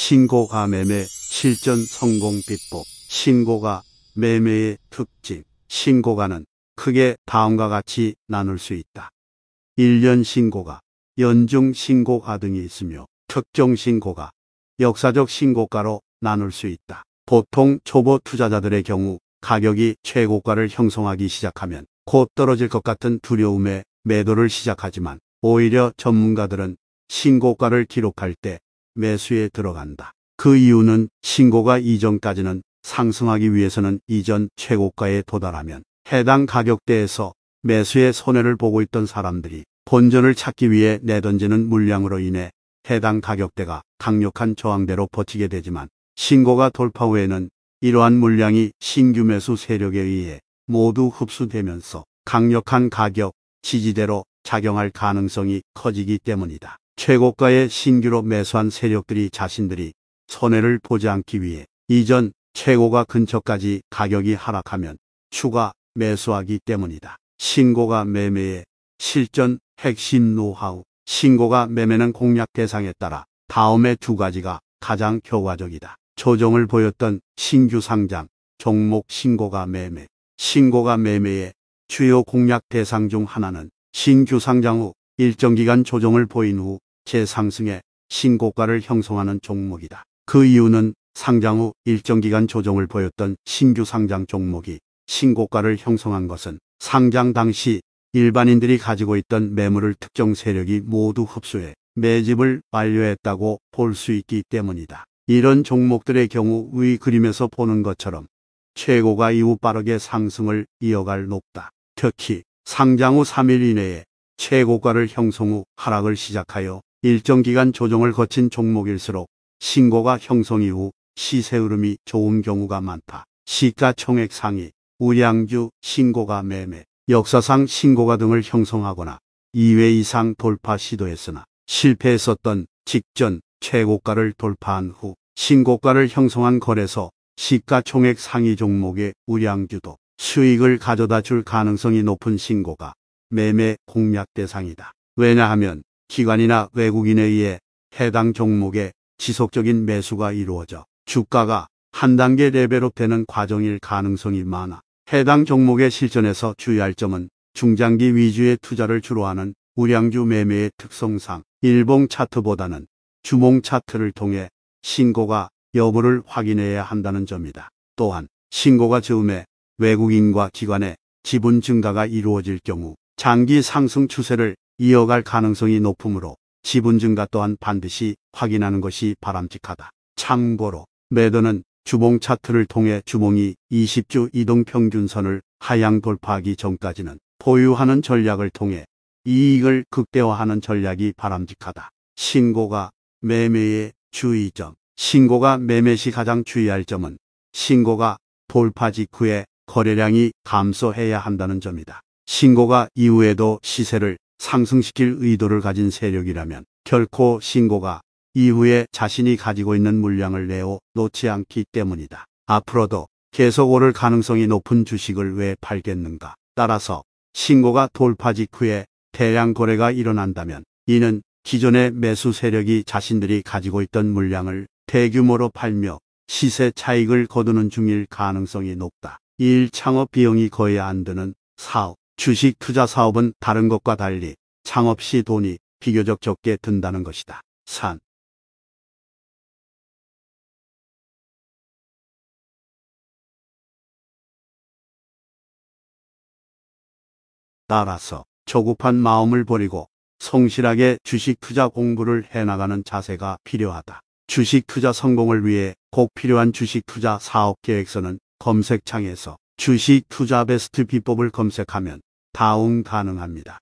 신고가 매매 실전 성공 비법 신고가 매매의 특징 신고가는 크게 다음과 같이 나눌 수 있다. 1년 신고가, 연중 신고가 등이 있으며 특정 신고가, 역사적 신고가로 나눌 수 있다. 보통 초보 투자자들의 경우 가격이 최고가를 형성하기 시작하면 곧 떨어질 것 같은 두려움에 매도를 시작하지만 오히려 전문가들은 신고가를 기록할 때 매수에 들어간다. 그 이유는 신고가 이전까지는 상승하기 위해서는 이전 최고가에 도달하면 해당 가격대에서 매수의 손해를 보고 있던 사람들이 본전을 찾기 위해 내던지는 물량으로 인해 해당 가격대가 강력한 저항대로 버티게 되지만 신고가 돌파 후에는 이러한 물량이 신규 매수 세력에 의해 모두 흡수되면서 강력한 가격 지지대로 작용할 가능성이 커지기 때문이다. 최고가의 신규로 매수한 세력들이 자신들이 손해를 보지 않기 위해 이전 최고가 근처까지 가격이 하락하면 추가 매수하기 때문이다. 신고가 매매의 실전 핵심 노하우 신고가 매매는 공략 대상에 따라 다음의 두 가지가 가장 효과적이다. 조정을 보였던 신규 상장, 종목 신고가 매매 신고가 매매의 주요 공략 대상 중 하나는 신규 상장 후 일정 기간 조정을 보인 후 재상승에 신고가를 형성하는 종목이다. 그 이유는 상장 후 일정 기간 조정을 보였던 신규 상장 종목이 신고가를 형성한 것은 상장 당시 일반인들이 가지고 있던 매물을 특정 세력이 모두 흡수해 매집을 완료했다고 볼 수 있기 때문이다. 이런 종목들의 경우 위 그림에서 보는 것처럼 최고가 이후 빠르게 상승을 이어갈 높다. 특히 상장 후 3일 이내에 최고가를 형성 후 하락을 시작하여 일정 기간 조정을 거친 종목일수록 신고가 형성 이후 시세 흐름이 좋은 경우가 많다. 시가총액 상위, 우량주, 신고가 매매, 역사상 신고가 등을 형성하거나 2회 이상 돌파 시도했으나 실패했었던 직전 최고가를 돌파한 후 신고가를 형성한 거래소 시가총액 상위 종목의 우량주도 수익을 가져다 줄 가능성이 높은 신고가 매매 공략 대상이다. 왜냐하면 기관이나 외국인에 의해 해당 종목의 지속적인 매수가 이루어져 주가가 한 단계 레벨업되는 과정일 가능성이 많아 해당 종목의 실전에서 주의할 점은 중장기 위주의 투자를 주로 하는 우량주 매매의 특성상 일봉 차트보다는 주몽 차트를 통해 신고가 여부를 확인해야 한다는 점이다. 또한 신고가 즈음에 외국인과 기관의 지분 증가가 이루어질 경우 장기 상승 추세를 이어갈 가능성이 높으므로 지분 증가 또한 반드시 확인하는 것이 바람직하다. 참고로 매도는 주봉 차트를 통해 주봉이 20주 이동 평균선을 하향 돌파하기 전까지는 보유하는 전략을 통해 이익을 극대화하는 전략이 바람직하다. 신고가 매매의 주의점 신고가 매매 시 가장 주의할 점은 신고가 돌파 직후에 거래량이 감소해야 한다는 점이다. 신고가 이후에도 시세를 상승시킬 의도를 가진 세력이라면 결코 신고가 이후에 자신이 가지고 있는 물량을 내어 놓지 않기 때문이다. 앞으로도 계속 오를 가능성이 높은 주식을 왜 팔겠는가. 따라서 신고가 돌파 직후에 대량 거래가 일어난다면 이는 기존의 매수 세력이 자신들이 가지고 있던 물량을 대규모로 팔며 시세 차익을 거두는 중일 가능성이 높다. 일 창업 비용이 거의 안 드는 사업, 주식 투자 사업은 다른 것과 달리 창업 시 돈이 비교적 적게 든다는 것이다. 산 따라서 조급한 마음을 버리고 성실하게 주식 투자 공부를 해나가는 자세가 필요하다. 주식 투자 성공을 위해 꼭 필요한 주식 투자 사업 계획서는 검색창에서 주식 투자 베스트 비법을 검색하면 다운 가능합니다.